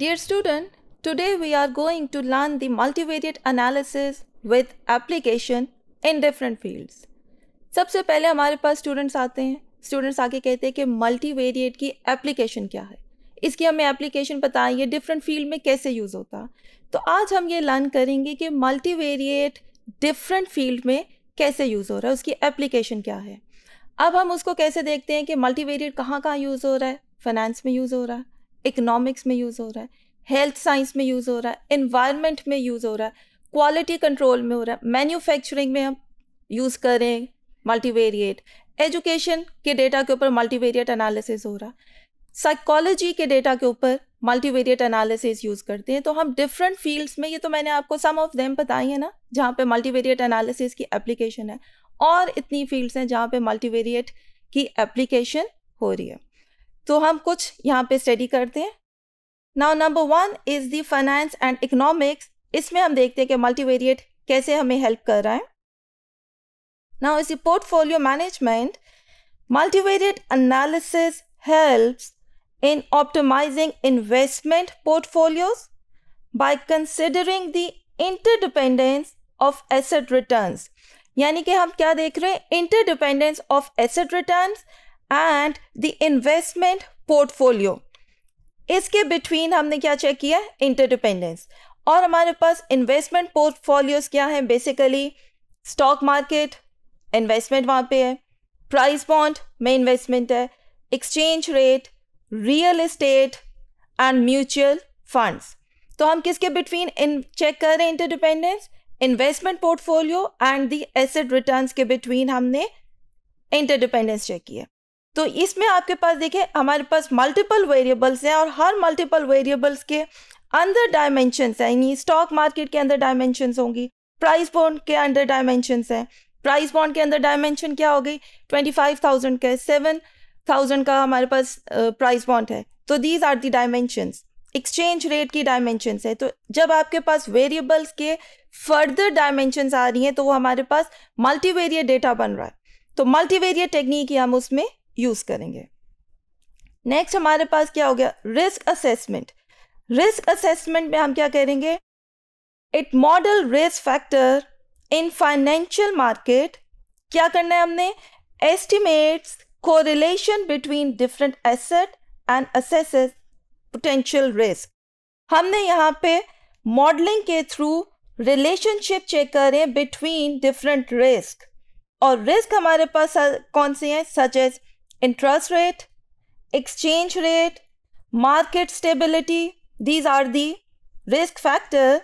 Dear student, today we are going to learn the multivariate analysis with application in different fields. सबसे पहले हमारे पास students आते हैं students आके कहते हैं कि मल्टीवेरिएट की एप्लीकेशन क्या है इसकी हमें एप्लीकेशन पता है ये डिफरेंट फील्ड में कैसे यूज़ होता है तो आज हम ये लर्न करेंगे कि मल्टीवेरिएट डिफरेंट फील्ड में कैसे यूज़ हो रहा है उसकी एप्लीकेशन क्या है अब हम उसको कैसे देखते हैं कि मल्टीवेरिएट कहाँ कहाँ यूज़ हो रहा है फाइनेंस में यूज़ हो रहा है इकोनॉमिक्स में यूज़ हो रहा है हेल्थ साइंस में यूज़ हो रहा है इन्वायरमेंट में यूज़ हो रहा है क्वालिटी कंट्रोल में हो रहा है मैन्युफैक्चरिंग में हम यूज़ करें मल्टीवेरिएट एजुकेशन के डेटा के ऊपर मल्टीवेरिएट एनालिसिस हो रहा है साइकोलॉजी के डेटा के ऊपर मल्टीवेरिएट एनालिसिस यूज़ करते हैं तो हम डिफरेंट फील्ड्स में ये तो मैंने आपको सम ऑफ देम बताई है ना जहाँ पे मल्टीवेरिएट एनालिसिस की एप्लीकेशन है और इतनी फील्ड्स हैं जहाँ पे मल्टीवेरिएट की एप्लीकेशन हो रही है तो हम कुछ यहाँ पे स्टडी करते हैं now number one is the finance and economics इसमें हम देखते हैं कि मल्टीवेरिएट कैसे हमें हेल्प कर रहा है नाउ इसी portfolio management multivariate analysis helps in investment investment by considering the interdependence of asset return यानी कि हम क्या देख रहे हैं interdependence of asset returns and the investment portfolio इसके बिटवीन हमने क्या चेक किया इंटरडिपेंडेंस और हमारे पास इन्वेस्टमेंट पोर्टफोलियोज क्या हैं बेसिकली स्टॉक मार्केट इन्वेस्टमेंट वहाँ पे है प्राइस बॉन्ड में इन्वेस्टमेंट है exchange rate real estate and mutual funds तो हम किसके बिटवीन इन चेक कर रहे हैं interdependence investment portfolio and the asset returns के बिटवीन हमने इंटरडिपेंडेंस चेक किया तो इसमें आपके पास देखें हमारे पास मल्टीपल वेरिएबल्स हैं और हर मल्टीपल वेरिएबल्स के अंदर डायमेंशंस हैं यानी स्टॉक मार्केट के अंदर डायमेंशंस होंगी प्राइस बॉन्ड के अंदर डायमेंशंस हैं प्राइस बॉन्ड के अंदर डायमेंशन क्या हो गई ट्वेंटी फाइव थाउजेंड का सेवन थाउजेंड का हमारे पास प्राइस बॉन्ड है तो these are the dimensions exchange rate की डायमेंशंस है तो जब आपके पास वेरिएबल्स के फर्दर डायमेंशंस आ रही हैं तो वो हमारे पास मल्टीवेरियट डेटा बन रहा है तो मल्टीवेरियट टेक्निक ही हम उसमें यूज़ करेंगे नेक्स्ट हमारे पास क्या हो गया रिस्क असेसमेंट रिस्क असेसमेंट में हम क्या करेंगे it model risk factor in financial market क्या करना है हमने estimates correlation between different asset and assess potential risk हमने यहाँ पे मॉडलिंग के थ्रू रिलेशनशिप चेक करें बिटवीन डिफरेंट रिस्क और रिस्क हमारे पास कौन से हैं such as interest rate, exchange rate, market stability. These are the risk factor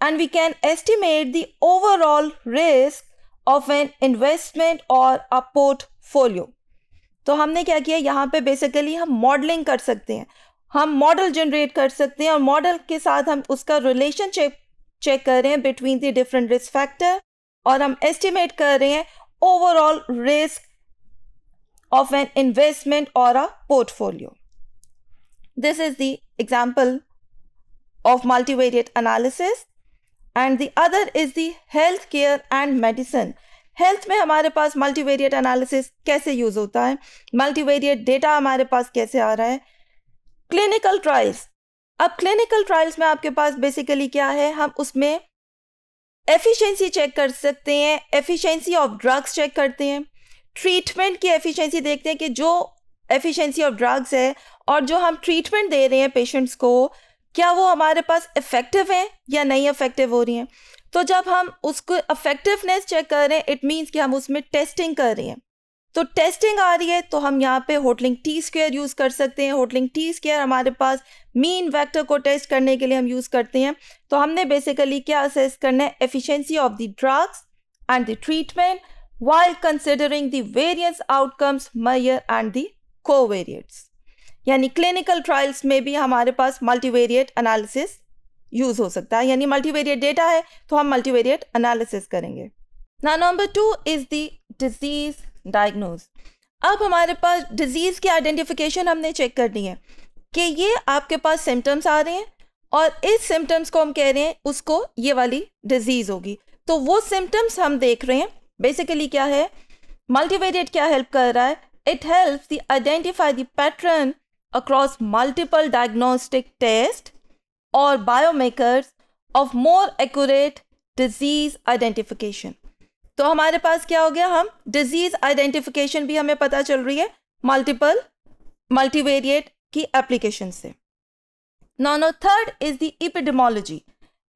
and we can estimate the overall risk of an investment or a portfolio. तो हमने क्या किया यहाँ पे बेसिकली हम मॉडलिंग कर सकते हैं हम मॉडल जनरेट कर सकते हैं और मॉडल के साथ हम उसका रिलेशन चेक चेक कर रहे हैं between the different risk factor और हम एस्टिमेट कर रहे हैं overall risk of an investment or a portfolio. This is the example of multivariate analysis and the other is the healthcare and medicine. Health में हमारे पास मल्टीवेरिएट एनालिसिस कैसे use होता है मल्टीवेरिएट डेटा हमारे पास कैसे आ रहा है क्लिनिकल ट्रायल्स अब क्लिनिकल ट्रायल्स में आपके पास बेसिकली क्या है हम उसमें एफिशिएंसी चेक कर सकते हैं एफिशिएंसी ऑफ ड्रग्स चेक करते हैं ट्रीटमेंट की एफिशिएंसी देखते हैं कि जो एफिशिएंसी ऑफ ड्रग्स है और जो हम ट्रीटमेंट दे रहे हैं पेशेंट्स को क्या वो हमारे पास इफ़ेक्टिव हैं या नहीं इफ़ेक्टिव हो रही हैं तो जब हम उसको इफ़ेक्टिवनेस चेक कर रहे हैं इट मीन्स कि हम उसमें टेस्टिंग कर रहे हैं तो टेस्टिंग आ रही है तो हम यहाँ पे होटलिंग टी स्क्र यूज़ कर सकते हैं होटलिंग टी स्क्र हमारे पास मीन वेक्टर को टेस्ट करने के लिए हम यूज़ करते हैं तो हमने बेसिकली क्या असेस करना है efficiency of the drugs and the treatment while considering the various outcomes Meyer and the covariates. यानी क्लिनिकल ट्रायल्स में भी हमारे पास मल्टीवेरिएट एनालिसिस यूज हो सकता है यानी मल्टीवेरिएट डेटा है तो हम मल्टीवेरिएट एनालिसिस करेंगे ना number two is the disease diagnose अब हमारे पास डिजीज की आइडेंटिफिकेशन हमने चेक करनी है कि ये आपके पास सिम्टम्स आ रहे हैं और इस सिम्टम्स को हम कह रहे हैं उसको ये वाली डिजीज होगी तो वो सिम्टम्स हम देख रहे हैं बेसिकली क्या है मल्टीवेरिएट क्या हेल्प कर रहा है it help the identify the pattern across multiple diagnostic test और biomarkers of more accurate disease identification तो हमारे पास क्या हो गया हम डिजीज आइडेंटिफिकेशन भी हमें पता चल रही है मल्टीपल मल्टीवेरिएट की एप्लीकेशन से now no third is the epidemiology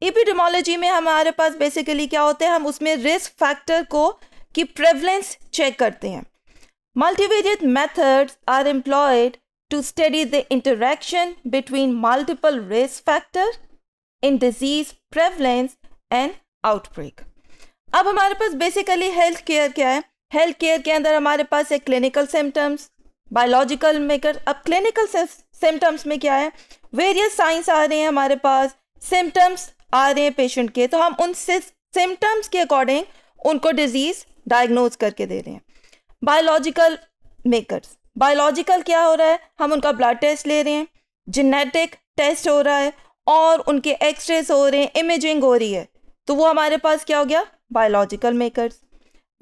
epidemiology में हमारे पास बेसिकली क्या होता है हम उसमें रिस्क फैक्टर को की प्रेवलेंस चेक करते हैं multivariate methods are employed to study the interaction between multiple risk factor in disease prevalence and outbreak अब हमारे पास बेसिकली हेल्थ केयर क्या है हेल्थ केयर के अंदर हमारे पास है क्लिनिकल सिम्टम्स बायोलॉजिकल मेकर अब क्लिनिकल सिम्टम्स में क्या है वेरियस साइंस आ रहे हैं हमारे पास सिम्टम्स आ रहे हैं पेशेंट के तो हम उन सिम्टम्स के अकॉर्डिंग उनको डिजीज़ डायग्नोज करके दे रहे हैं बायोलॉजिकल मेकर्स बायोलॉजिकल क्या हो रहा है हम उनका ब्लड टेस्ट ले रहे हैं जेनेटिक टेस्ट हो रहा है और उनके एक्सरेस हो रहे हैं इमेजिंग हो रही है तो वो हमारे पास क्या हो गया बायोलॉजिकल मेकर्स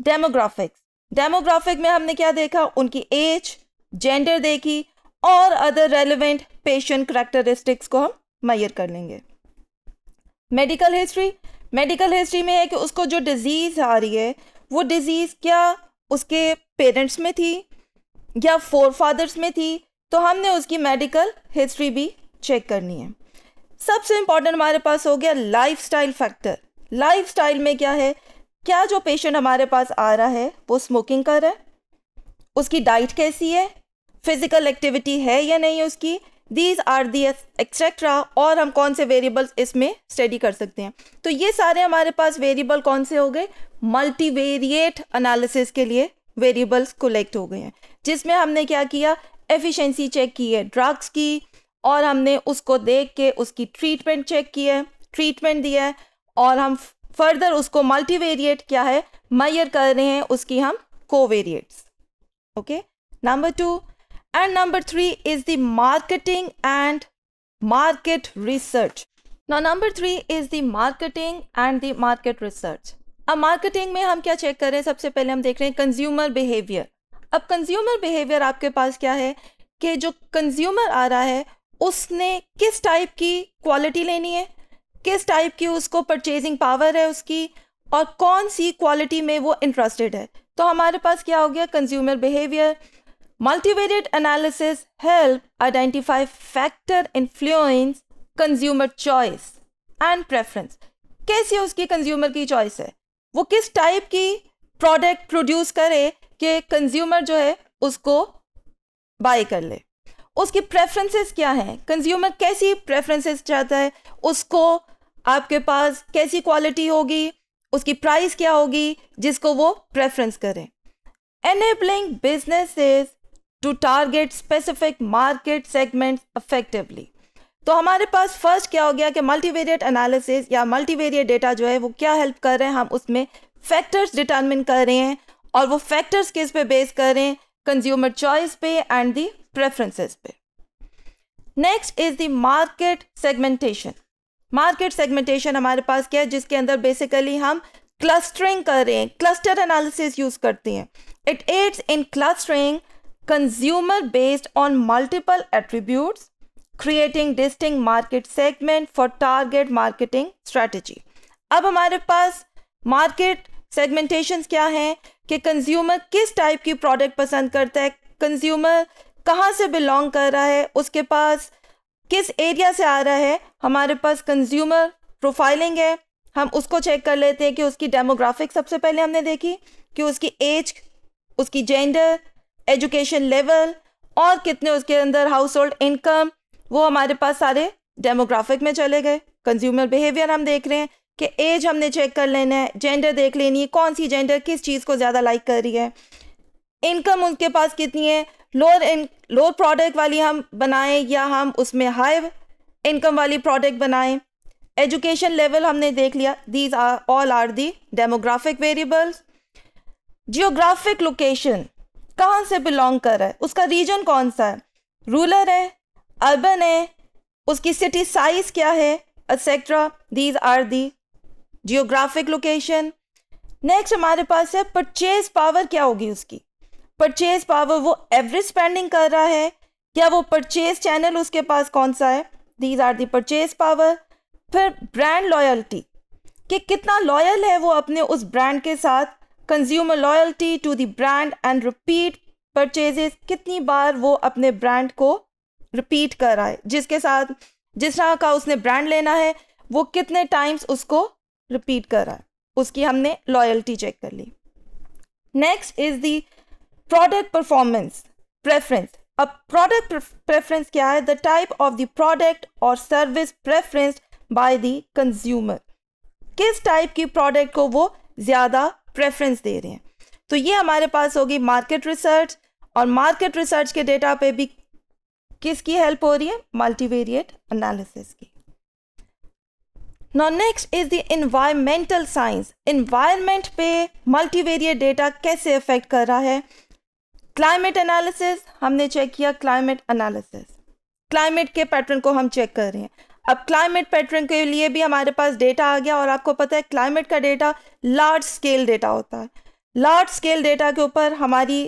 डेमोग्राफिक्स डेमोग्राफिक में हमने क्या देखा उनकी एज जेंडर देखी और अदर रेलिवेंट पेशेंट करेक्टरिस्टिक्स को हम मैयर कर लेंगे मेडिकल हिस्ट्री मेडिकल हिस्ट्री में है कि उसको जो डिज़ीज़ आ रही है वो डिज़ीज़ क्या उसके पेरेंट्स में थी या फोर फादर्स में थी तो हमने उसकी मेडिकल हिस्ट्री भी चेक करनी है सबसे इम्पॉर्टेंट हमारे पास हो गया lifestyle factor lifestyle में क्या है क्या जो पेशेंट हमारे पास आ रहा है वो स्मोकिंग कर रहा है उसकी डाइट कैसी है फिज़िकल एक्टिविटी है या नहीं उसकी दीज आर दी एक्सेट्रा और हम कौन से वेरिएबल्स इसमें स्टडी कर सकते हैं तो ये सारे हमारे पास वेरिएबल कौन से हो गए मल्टीवेरिएट अनालिसिस के लिए वेरिएबल्स कोलेक्ट हो गए हैं जिसमें हमने क्या किया एफिशिएंसी चेक की है ड्रग्स की और हमने उसको देख के उसकी ट्रीटमेंट चेक की है ट्रीटमेंट दिया है और हम फर्दर उसको मल्टीवेरिएट क्या है मैयर कर रहे हैं उसकी हम covariates okay number two And number three is the marketing and market research. Now number three is the marketing and the market research. अब मार्केटिंग में हम क्या चेक कर रहे हैं सबसे पहले हम देख रहे हैं कंज्यूमर बिहेवियर अब कंज्यूमर बिहेवियर आपके पास क्या है कि जो कंज्यूमर आ रहा है उसने किस टाइप की क्वालिटी लेनी है किस टाइप की उसको परचेजिंग पावर है उसकी और कौन सी क्वालिटी में वो इंटरेस्टेड है तो हमारे पास क्या हो गया consumer behaviour Multivariate analysis help identify factor influence consumer choice and preference. कैसी उसकी कंज्यूमर की चॉइस है वो किस टाइप की प्रोडक्ट प्रोड्यूस करे कि कंज्यूमर जो है उसको बाय कर ले उसकी प्रेफरेंसेस क्या हैं कंज्यूमर कैसी प्रेफरेंसेस चाहता है उसको आपके पास कैसी क्वालिटी होगी उसकी प्राइस क्या होगी जिसको वो प्रेफरेंस करें enabling businesses to target specific market segment effectively तो हमारे पास फर्स्ट क्या हो गया कि मल्टीवेरिएट एनालिसिस या मल्टीवेरिएट डेटा जो है वो क्या हेल्प कर रहे हैं हम उसमें फैक्टर्स डिटर्मिन कर रहे हैं और वो फैक्टर्स किस पे बेस कर रहे हैं कंज्यूमर चॉइस पे एंड दी प्रेफरेंसेस पे next is the market segmentation market segmentation हमारे पास क्या है जिसके अंदर बेसिकली हम क्लस्टरिंग कर रहे हैं क्लस्टर एनालिसिस यूज करते हैं it aids in clustering consumer based on multiple attributes, creating distinct market segment for target marketing strategy. ab hamare paas market segmentations kya हैं ki consumer kis type ki product pasand karta hai consumer kahan se belong kar raha hai uske paas kis area se aa raha hai hamare paas consumer profiling hai हम उसको check कर लेते हैं कि उसकी demographic सबसे पहले हमने देखी कि उसकी एज उसकी जेंडर एजुकेशन लेवल और कितने उसके अंदर हाउस होल्ड इनकम वो हमारे पास सारे डेमोग्राफिक में चले गए कंज्यूमर बिहेवियर हम देख रहे हैं कि एज हमने चेक कर लेना है जेंडर देख लेनी है कौन सी जेंडर किस चीज़ को ज़्यादा लाइक कर रही है इनकम उनके पास कितनी है लोअर इन लोअर प्रोडक्ट वाली हम बनाएं या हम उसमें हाई इनकम वाली प्रोडक्ट बनाएं एजुकेशन लेवल हमने देख लिया these are all are the demographic variables geographic location कहाँ से बिलोंग कर रहा है उसका रीजन कौन सा है रूलर है अर्बन है उसकी सिटी साइज क्या है etcetera these are the geographic location next हमारे पास है परचेज पावर क्या होगी उसकी परचेज पावर वो एवरेज स्पेंडिंग कर रहा है क्या वो परचेज चैनल उसके पास कौन सा है these are the purchase power फिर ब्रांड लॉयल्टी कि कितना लॉयल है वो अपने उस ब्रांड के साथ consumer loyalty to the brand and repeat purchases कितनी बार वो अपने ब्रांड को रिपीट कर रहा है जिसके साथ जिस तरह का उसने ब्रांड लेना है वो कितने टाइम्स उसको रिपीट कर रहा है उसकी हमने लॉयल्टी चेक कर ली next is the product performance preference अब प्रोडक्ट प्रेफरेंस क्या है the type of the product और service preference by the consumer किस टाइप की प्रोडक्ट को वो ज़्यादा प्रेफरेंस दे रहे हैं तो ये हमारे पास होगी मार्केट रिसर्च और मार्केट रिसर्च के डेटा पे भी किसकी हेल्प हो रही है मल्टीवेरिएट एनालिसिस की next is the environmental science environment पे मल्टीवेरिएट डेटा कैसे अफेक्ट कर रहा है क्लाइमेट एनालिसिस हमने चेक किया क्लाइमेट एनालिसिस क्लाइमेट के पैटर्न को हम चेक कर रहे हैं अब क्लाइमेट पैटर्न के लिए भी हमारे पास डेटा आ गया और आपको पता है क्लाइमेट का डेटा लार्ज स्केल डेटा होता है लार्ज स्केल डेटा के ऊपर हमारी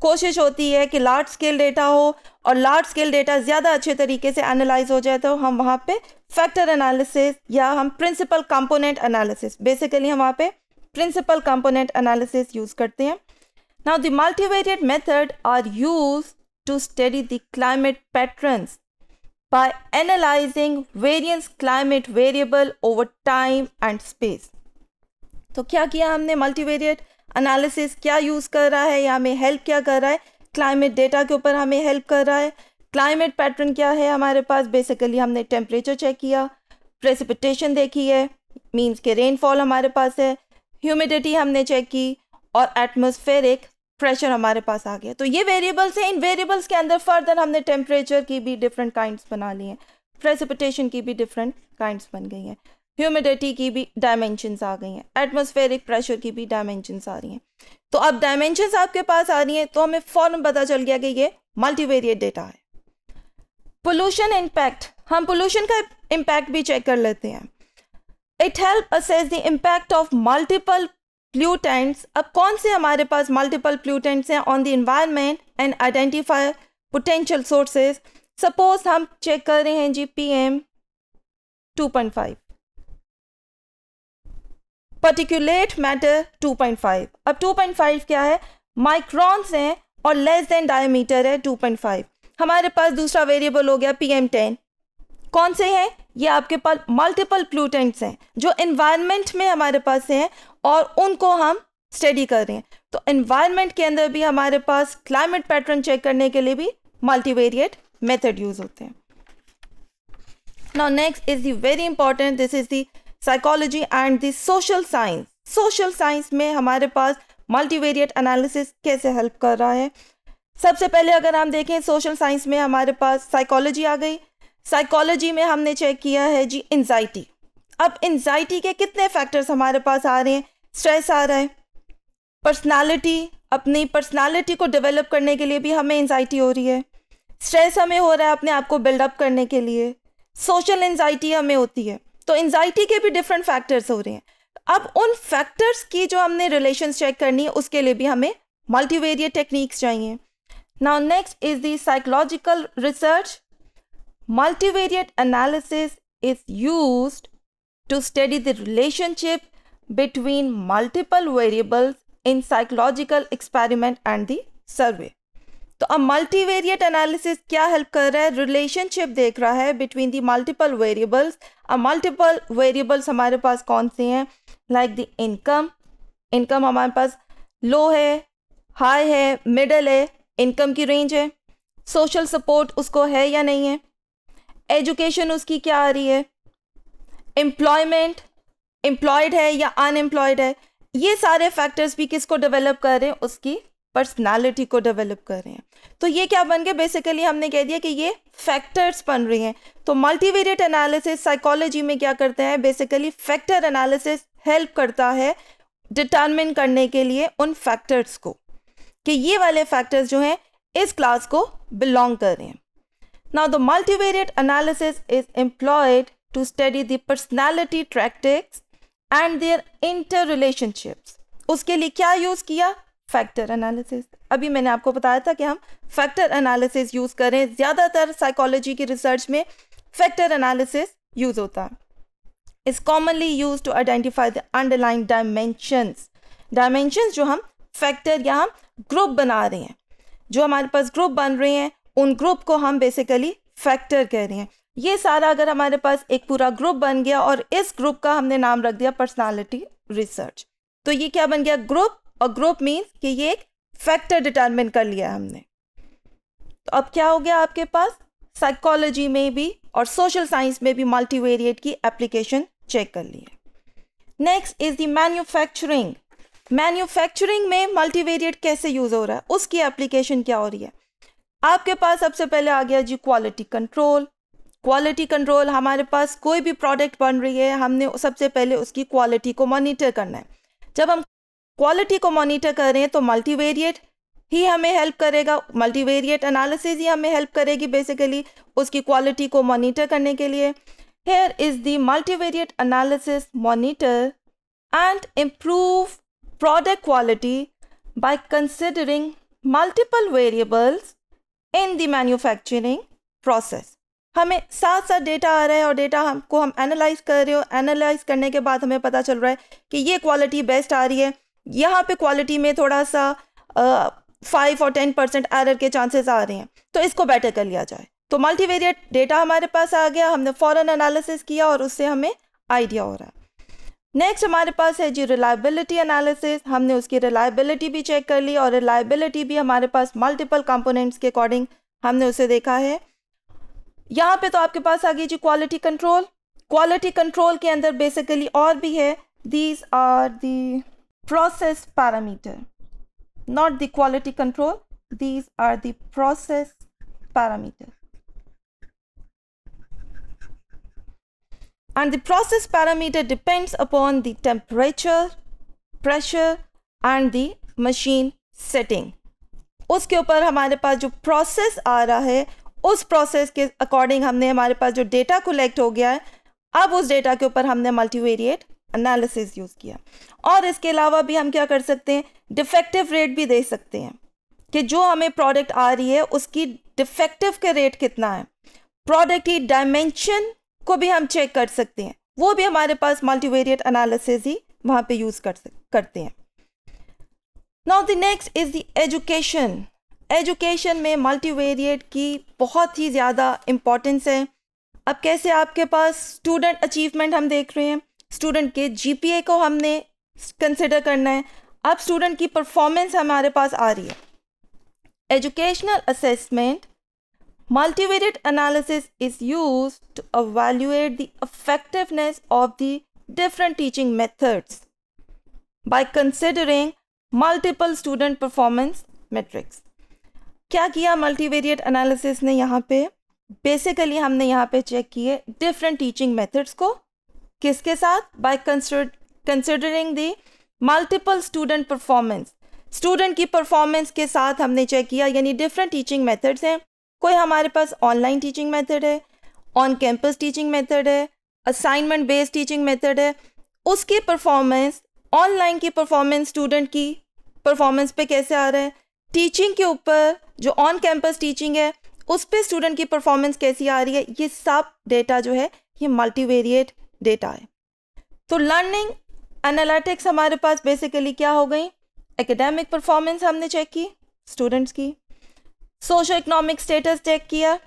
कोशिश होती है कि लार्ज स्केल डेटा हो और लार्ज स्केल डेटा ज़्यादा अच्छे तरीके से एनालाइज हो जाए तो हम वहाँ पे फैक्टर एनालिसिस या हम प्रिंसिपल कंपोनेंट एनालिसिस बेसिकली हम वहाँ पे प्रिंसिपल कंपोनेंट एनालिसिस यूज़ करते हैं now the multivariate method are use to study the climate patterns by analyzing variance climate variable over time and space. तो क्या किया हमने मल्टीवेरिएट एनालिसिस क्या यूज़ कर रहा है या हमें हेल्प क्या कर रहा है क्लाइमेट डेटा के ऊपर हमें हेल्प कर रहा है क्लाइमेट पैटर्न क्या है हमारे पास बेसिकली हमने टेम्परेचर चेक किया प्रेसिपिटेशन देखी है मीन्स के रेनफॉल हमारे पास है ह्यूमिडिटी हमने चेक की और एटमोसफेरिक प्रेशर हमारे पास आ गया तो ये वेरिएबल्स हैं इन वेरिएबल्स के अंदर फर्दर हमने टेम्परेचर की भी डिफरेंट काइंड बना ली हैं प्रेसिपिटेशन की भी डिफरेंट काइंड बन गई हैं ह्यूमिडिटी की भी डायमेंशनस आ गई हैं एटमोसफेयरिक प्रेशर की भी डायमेंशन आ रही हैं तो अब डायमेंशन आपके पास आ रही हैं तो हमें फ़ौरन पता चल गया कि ये मल्टीवेरिएट डेटा है पोल्यूशन इम्पैक्ट हम पोल्यूशन का इम्पैक्ट भी चेक कर लेते हैं it help assess the impact of multiple pollutants अब कौन से हमारे पास मल्टीपल प्लूटेंट्स हैं on the environment and identify potential sources suppose हम चेक कर रहे हैं जी p m two point five particulate matter two point five अब टू पॉइंट फाइव क्या है माइक्रॉन्स हैं और लेस देन डायमीटर है टू पॉइंट फाइव हमारे पास दूसरा वेरिएबल हो गया पी एम टेन कौन से हैं ये आपके पास मल्टीपल प्लूटेंट्स हैं जो इन्वायरमेंट में हमारे पास हैं और उनको हम स्टडी कर रहे हैं तो इन्वायरमेंट के अंदर भी हमारे पास क्लाइमेट पैटर्न चेक करने के लिए भी मल्टीवेरिएट मेथड यूज होते हैं now next is the very important this is the psychology and the social science social science में हमारे पास मल्टीवेरिएट एनालिसिस कैसे हेल्प कर रहा है सबसे पहले अगर हम देखें सोशल साइंस में हमारे पास साइकोलॉजी आ गई साइकोलॉजी में हमने चेक किया है जी एनजाइटी अब एनजाइटी के कितने फैक्टर्स हमारे पास आ रहे हैं स्ट्रेस आ रहा है पर्सनालिटी अपनी पर्सनालिटी को डेवलप करने के लिए भी हमें एनजाइटी हो रही है स्ट्रेस हमें हो रहा है अपने आप को बिल्डअप करने के लिए सोशल एनजाइटी हमें होती है तो एनजाइटी के भी डिफरेंट फैक्टर्स हो रहे हैं अब उन फैक्टर्स की जो हमने रिलेशन चेक करनी है उसके लिए भी हमें मल्टीवेरियर टेक्निक्स चाहिए now next is the psychological research multivariate analysis is use to study the relationship between multiple variables in psychological experiment and the survey. तो अब मल्टीवेरिएट एनालिसिस क्या हेल्प कर रहा है रिलेशनशिप देख रहा है बिटवीन दी मल्टीपल वेरिएबल्स अब मल्टीपल वेरिएबल्स हमारे पास कौन से हैं लाइक द इनकम इनकम हमारे पास लो है हाई है मिडल है इनकम की रेंज है सोशल सपोर्ट उसको है या नहीं है एजुकेशन उसकी क्या आ रही है एम्प्लॉयमेंट एम्प्लॉयड है या अनएम्प्लॉयड है ये सारे फैक्टर्स भी किसको डेवलप कर रहे हैं उसकी पर्सनालिटी को डेवलप कर रहे हैं तो ये क्या बन गया बेसिकली हमने कह दिया कि ये फैक्टर्स बन रही हैं तो मल्टीवेरिएट एनालिसिस साइकोलॉजी में क्या करते हैं बेसिकली फैक्टर एनालिसिस हेल्प करता है डिटर्मिन करने के लिए उन फैक्टर्स को कि ये वाले फैक्टर्स जो हैं इस क्लास को बिलोंग कर रहे हैं now the multivariate analysis is employed to study the personality traits and their interrelationships उसके लिए क्या यूज़ किया फैक्टर एनालिसिस अभी मैंने आपको बताया था कि हम फैक्टर एनालिसिस यूज़ करें ज़्यादातर साइकोलॉजी की रिसर्च में फैक्टर एनालिसिस यूज़ होता है is commonly use to identify the underline dimensions dimensions जो हम फैक्टर या हम ग्रुप बना रहे हैं जो हमारे पास ग्रुप बन रहे हैं उन ग्रुप को हम बेसिकली फैक्टर कह रहे हैं ये सारा अगर हमारे पास एक पूरा ग्रुप बन गया और इस ग्रुप का हमने नाम रख दिया पर्सनालिटी रिसर्च तो ये क्या बन गया ग्रुप और ग्रुप मीन्स कि ये एक फैक्टर डिटरमिन कर लिया हमने तो अब क्या हो गया आपके पास साइकोलॉजी में भी और सोशल साइंस में भी मल्टीवेरिएट की एप्लीकेशन चेक कर लिए next is the manufacturing manufacturing में मल्टीवेरिएट कैसे यूज हो रहा है उसकी एप्लीकेशन क्या हो रही है आपके पास सबसे पहले आ गया जी क्वालिटी कंट्रोल क्वालिटी कंट्रोल हमारे पास कोई भी प्रोडक्ट बन रही है हमने सबसे पहले उसकी क्वालिटी को मॉनिटर करना है जब हम क्वालिटी को मॉनिटर कर रहे हैं तो मल्टीवेरिएट ही हमें हेल्प करेगा मल्टीवेरिएट एनालिसिस ही हमें हेल्प करेगी बेसिकली उसकी क्वालिटी को मॉनिटर करने के लिए here is the multivariate analysis monitor and improve product quality by considering multiple variables in the manufacturing process हमें साथ साथ डेटा आ रहा है और डेटा हमको हम एनालाइज कर रहे हो एनालाइज करने के बाद हमें पता चल रहा है कि ये क्वालिटी बेस्ट आ रही है यहाँ पे क्वालिटी में थोड़ा सा फाइव और टेन परसेंट एरर के चांसेस आ रहे हैं तो इसको बेटर कर लिया जाए तो मल्टीवेरिएट डेटा हमारे पास आ गया हमने फ़ॉरन एनालिसिस किया और उससे हमें आइडिया हो रहा है नेक्स्ट हमारे पास है जी रिलायबिलिटी एनालिसिस हमने उसकी रिलायबिलिटी भी चेक कर ली और रिलायबिलिटी भी हमारे पास मल्टीपल कंपोनेंट्स के अकॉर्डिंग हमने उसे देखा है यहाँ पे तो आपके पास आ गई जी क्वालिटी कंट्रोल क्वालिटी कंट्रोल के अंदर बेसिकली और भी है these are the process parameter not the quality control these are the process parameter and the process parameter depends upon the temperature pressure and the machine setting उसके ऊपर हमारे पास जो process आ रहा है उस प्रोसेस के अकॉर्डिंग हमने हमारे पास जो डेटा कलेक्ट हो गया है अब उस डेटा के ऊपर हमने मल्टीवेरिएट एनालिसिस यूज़ किया और इसके अलावा भी हम क्या कर सकते हैं डिफेक्टिव रेट भी दे सकते हैं कि जो हमें प्रोडक्ट आ रही है उसकी डिफेक्टिव के रेट कितना है प्रोडक्ट की डायमेंशन को भी हम चेक कर सकते हैं वो भी हमारे पास मल्टीवेरिएट एनालिसिस ही वहाँ पे यूज़ कर करते हैं now the next is the education education में मल्टीवेरिएट की बहुत ही ज़्यादा इम्पॉर्टेंस है अब कैसे आपके पास स्टूडेंट अचीवमेंट हम देख रहे हैं स्टूडेंट के जीपीए को हमने कंसिडर करना है अब स्टूडेंट की परफॉर्मेंस हमारे पास आ रही है educational assessment multivariate analysis is use to evaluate the effectiveness of the different teaching methods by considering multiple student performance metrics क्या किया मल्टीवेरिएट एनालिसिस ने यहाँ पे बेसिकली हमने यहाँ पे चेक किए डिफरेंट टीचिंग मेथड्स को किसके साथ by considering the multiple student performance student की परफॉर्मेंस के साथ हमने चेक किया यानी डिफरेंट टीचिंग मेथड्स हैं कोई हमारे पास ऑनलाइन टीचिंग मेथड है ऑन कैंपस टीचिंग मेथड है असाइनमेंट बेस्ड टीचिंग मेथड है उसकी परफॉर्मेंस ऑनलाइन की परफॉर्मेंस स्टूडेंट की परफॉर्मेंस पे कैसे आ रहा है टीचिंग के ऊपर जो ऑन कैंपस टीचिंग है उस पर स्टूडेंट की परफॉर्मेंस कैसी आ रही है ये सब डेटा जो है ये मल्टीवेरिएट डेटा है तो लर्निंग एनालिटिक्स हमारे पास बेसिकली क्या हो गई एकेडमिक परफॉर्मेंस हमने चेक की स्टूडेंट्स की सोशो इकोनॉमिक स्टेटस चेक किया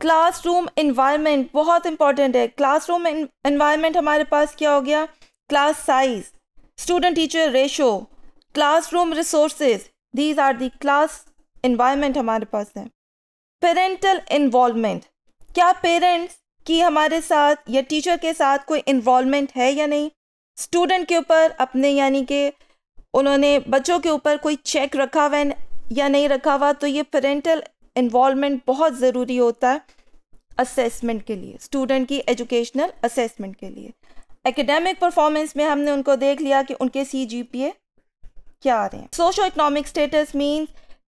क्लासरूम इन्वायरमेंट बहुत इंपॉर्टेंट है क्लासरूम इन्वायरमेंट हमारे पास क्या हो गया class size student teacher ratio classroom resources these are the class environment हमारे पास है पेरेंटल इन्वॉलमेंट क्या पेरेंट्स की हमारे साथ या टीचर के साथ कोई इन्वॉलमेंट है या नहीं स्टूडेंट के ऊपर अपने यानी कि उन्होंने बच्चों के ऊपर कोई चेक रखा हुआ या नहीं रखा हुआ तो ये पेरेंटल इन्वॉलमेंट बहुत ज़रूरी होता है असेसमेंट के लिए स्टूडेंट की एजुकेशनल असेसमेंट के लिए एकेडमिक परफॉर्मेंस में हमने उनको देख लिया कि उनके सी जी पी ए क्या आ रहे हैं सोशो इकोनॉमिक स्टेटस मीन्स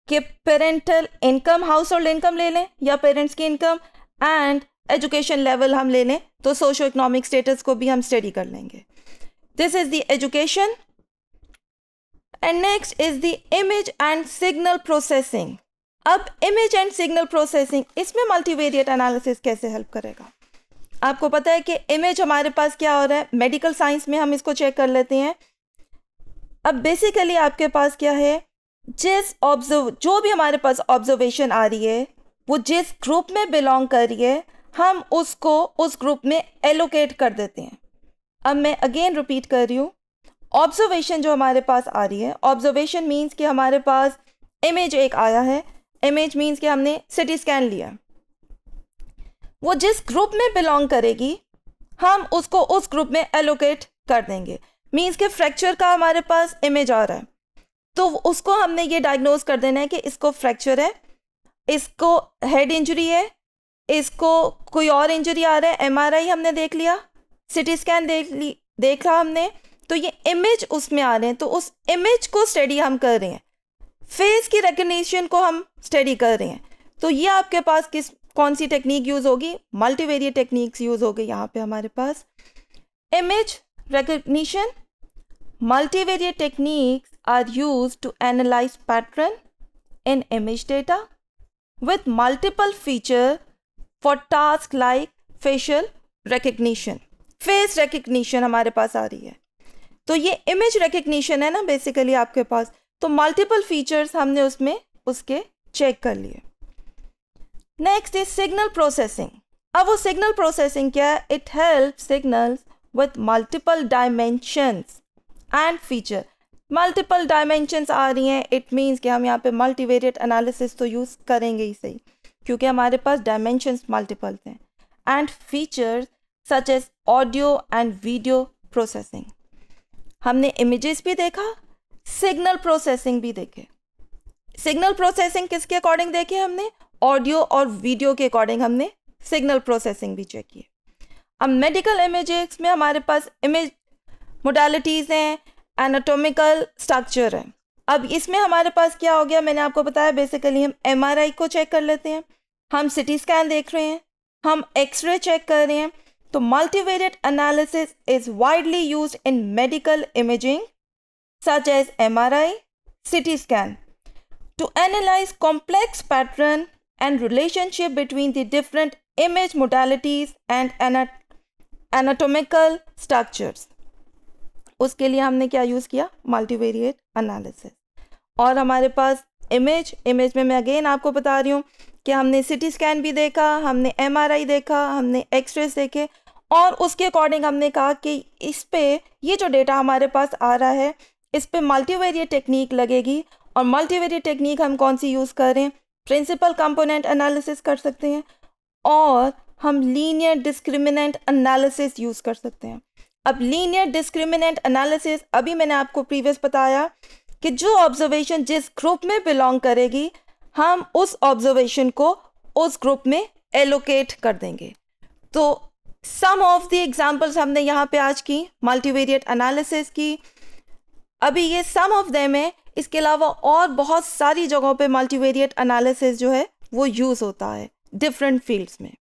कि parental income household income ले लें या पेरेंट्स की इनकम एंड एजुकेशन लेवल हम ले लें तो सोशो इकोनॉमिक स्टेटस को भी हम स्टडी कर लेंगे this is the education and next is the image and signal processing अब इमेज एंड सिग्नल प्रोसेसिंग इसमें मल्टीवेरिएट एनालिसिस कैसे हेल्प करेगा आपको पता है कि इमेज हमारे पास क्या हो रहा है मेडिकल साइंस में हम इसको चेक कर लेते हैं अब बेसिकली आपके पास क्या है जिस ऑब्जर्व जो भी हमारे पास ऑब्जर्वेशन आ रही है वो जिस ग्रुप में बिलोंग कर रही है हम उसको उस ग्रुप में एलोकेट कर देते हैं अब मैं अगेन रिपीट कर रही हूँ ऑब्जर्वेशन जो हमारे पास आ रही है ऑब्जर्वेशन मीन्स कि हमारे पास इमेज एक आया है इमेज मीन्स कि हमने सिटी स्कैन लिया वो जिस ग्रुप में बिलोंग करेगी हम उसको उस ग्रुप में एलोकेट कर देंगे मीन्स के फ्रैक्चर का हमारे पास इमेज आ रहा है तो उसको हमने ये डायग्नोज कर देना है कि इसको फ्रैक्चर है इसको हेड इंजरी है इसको कोई और इंजरी आ रहा है एमआरआई हमने देख लिया सिटी स्कैन देख ली देख हमने तो ये इमेज उसमें आ रहे हैं तो उस इमेज को स्टडी हम कर रहे हैं फेस की रिकग्निशन को हम स्टडी कर रहे हैं तो ये आपके पास किस कौन सी टेक्निक यूज़ होगी मल्टीवेरिएट टेक्निक्स यूज़ हो गई यहाँ पे हमारे पास image recognition Multivariate techniques are used to analyze pattern in image data with multiple feature for task like facial recognition. Face recognition हमारे पास आ रही है तो ये image recognition है ना basically आपके पास तो multiple features हमने उसमें उसके check कर लिए Next is signal processing. अब वो signal processing क्या है It helps signals with multiple dimensions. And feature multiple dimensions आ रही हैं इट मीन्स कि हम यहाँ पे मल्टीवेरिएट एनालिसिस तो यूज़ करेंगे ही सही क्योंकि हमारे पास डायमेंशंस मल्टीपल हैं and features such as audio and video processing हमने इमेजेस भी देखा सिग्नल प्रोसेसिंग भी देखे सिग्नल प्रोसेसिंग किसके अकॉर्डिंग देखी हमने ऑडियो और वीडियो के अकॉर्डिंग हमने सिग्नल प्रोसेसिंग भी चेक की अब मेडिकल इमेजेस में हमारे पास इमेज मोडालिटीज़ हैं एनाटोमिकल स्ट्रक्चर है अब इसमें हमारे पास क्या हो गया मैंने आपको बताया बेसिकली हम एम को चेक कर लेते हैं हम सिटी स्कैन देख रहे हैं हम एक्सरे चेक कर रहे हैं तो multivariate analysis is widely use in medical imaging such as M R I CT scan to analyse complex pattern and relationship between the different image modalities and anatomical structures उसके लिए हमने क्या use किया multivariate analysis और हमारे पास image image में मैं अगेन आपको बता रही हूँ कि हमने सिटी स्कैन भी देखा हमने एमआरआई देखा हमने एक्सरेस देखे और उसके अकॉर्डिंग हमने कहा कि इस पर ये जो डेटा हमारे पास आ रहा है इस पर मल्टीवेरिएट टेक्निक लगेगी और मल्टीवेरिएट टेक्निक हम कौन सी यूज़ करें प्रिंसिपल कंपोनेंट एनालिसिस कर सकते हैं और हम लीनियर डिस्क्रिमिनेंट एनालिसिस यूज़ कर सकते हैं अब लीनियर डिस्क्रिमिनेंट एनालिसिस अभी मैंने आपको प्रीवियस बताया कि जो ऑब्जर्वेशन जिस ग्रुप में बिलोंग करेगी हम उस ऑब्जर्वेशन को उस ग्रुप में एलोकेट कर देंगे तो सम ऑफ द एग्जांपल्स हमने यहाँ पे आज की मल्टीवेरिएट एनालिसिस की अभी ये सम ऑफ देम है इसके अलावा और बहुत सारी जगहों पे मल्टीवेरिएट एनालिसिस जो है वो यूज़ होता है डिफरेंट फील्ड्स में